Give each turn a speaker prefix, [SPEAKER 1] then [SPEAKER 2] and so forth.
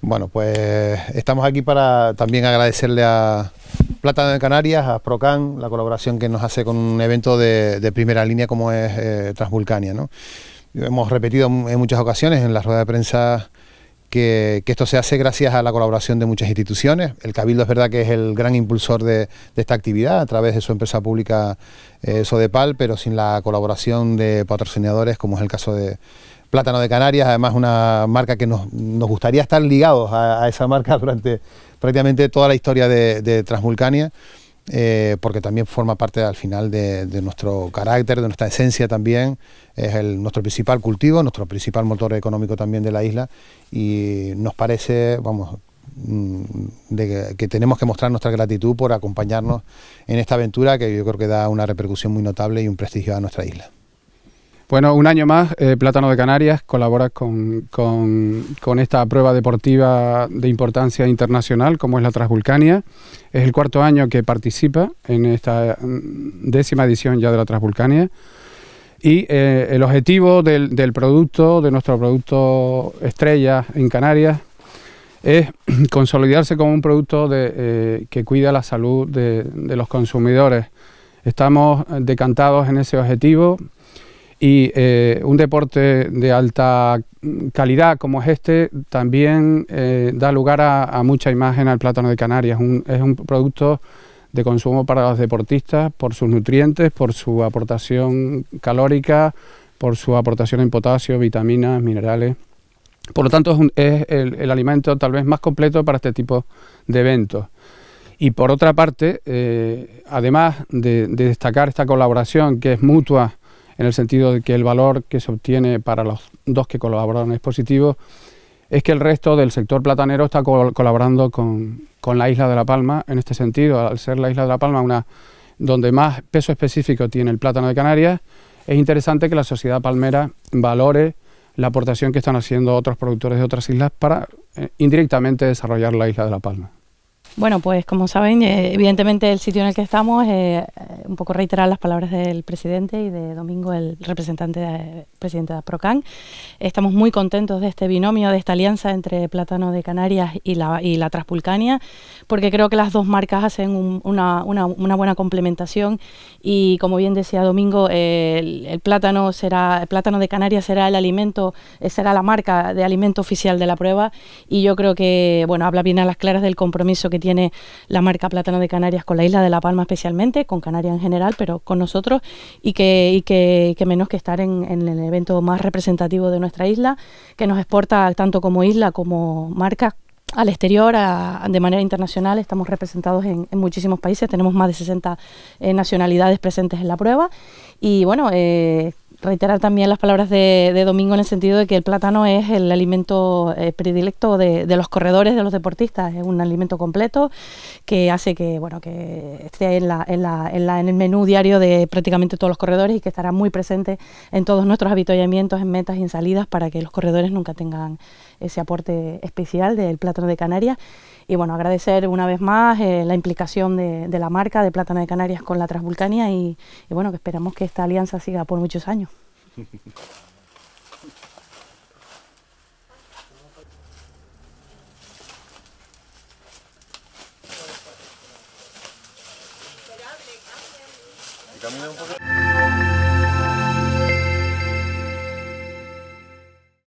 [SPEAKER 1] Bueno, pues estamos aquí para también agradecerle a Plata de Canarias, a Procan, la colaboración que nos hace con un evento de, primera línea como es eh, Transvulcania. ¿no? Hemos repetido en muchas ocasiones en la rueda de prensa que, esto se hace gracias a la colaboración de muchas instituciones. El Cabildo es verdad que es el gran impulsor de, esta actividad a través de su empresa pública eh, Sodepal, pero sin la colaboración de patrocinadores como es el caso de Plátano de Canarias, además una marca que nos, gustaría estar ligados a, esa marca durante prácticamente toda la historia de, de Transvulcania, eh, porque también forma parte al final de, nuestro carácter, de nuestra esencia también, es nuestro principal cultivo, nuestro principal motor económico también de la isla y nos parece, vamos, mm, que, tenemos que mostrar nuestra gratitud por acompañarnos en esta aventura que yo creo que da una repercusión muy notable y un prestigio a nuestra isla.
[SPEAKER 2] Bueno, un año más, eh, Plátano de Canarias colabora con, con, esta prueba deportiva de importancia internacional, como es la Transvulcania. Es el cuarto año que participa en esta mm, décima edición ya de la Transvulcania. Y eh, el objetivo del, producto, de nuestro producto estrella en Canarias, es consolidarse como un producto eh, que cuida la salud de los consumidores. Estamos decantados en ese objetivo y eh, un deporte de alta calidad como es este también eh, da lugar a, mucha imagen al plátano de Canarias. es un producto de consumo para los deportistas por sus nutrientes, por su aportación calórica, por su aportación en potasio, vitaminas, minerales. Por lo tanto, es, el, alimento tal vez más completo para este tipo de eventos. Y por otra parte, eh, además de, destacar esta colaboración que es mutua, en el sentido de que el valor que se obtiene para los dos que colaboraron es positivo, es que el resto del sector platanero está colaborando con, la isla de La Palma en este sentido, al ser la isla de La Palma una donde más peso específico tiene el plátano de Canarias, es interesante que la sociedad palmera valore la aportación que están haciendo otros productores de otras islas para eh, indirectamente desarrollar la isla de La Palma.
[SPEAKER 3] Bueno, pues como saben, eh, evidentemente el sitio en el que estamos, eh, eh, un poco reiterar las palabras del presidente y de Domingo, el representante presidente de Procan. Estamos muy contentos de este binomio, de esta alianza entre Plátano de Canarias y la, y Transpulcania, porque creo que las dos marcas hacen una, buena complementación y como bien decía Domingo, el, plátano será, el plátano de Canarias será el alimento, será la marca de alimento oficial de la prueba y yo creo que, bueno, habla bien a las claras del compromiso que tiene tiene la marca Plátano de Canarias con la isla de La Palma especialmente, con Canarias en general, pero con nosotros, y que, menos que estar en, el evento más representativo de nuestra isla, que nos exporta tanto como isla como marca al exterior, de manera internacional, estamos representados en, muchísimos países, tenemos más de 60 eh, nacionalidades presentes en la prueba y bueno, eh, reiterar también las palabras de, Domingo en el sentido de que el plátano es el alimento eh, predilecto de, los corredores, de los deportistas. Es un alimento completo que hace que bueno que esté en, en, el menú diario de prácticamente todos los corredores y que estará muy presente en todos nuestros avituallamientos, en metas y en salidas para que los corredores nunca tengan ese aporte especial del plátano de Canarias. Y bueno, agradecer una vez más eh, la implicación de, la marca de Plátano de Canarias con la Transvulcania y bueno, que esperamos que esta alianza siga por muchos años.
[SPEAKER 1] c a m i n p o ã o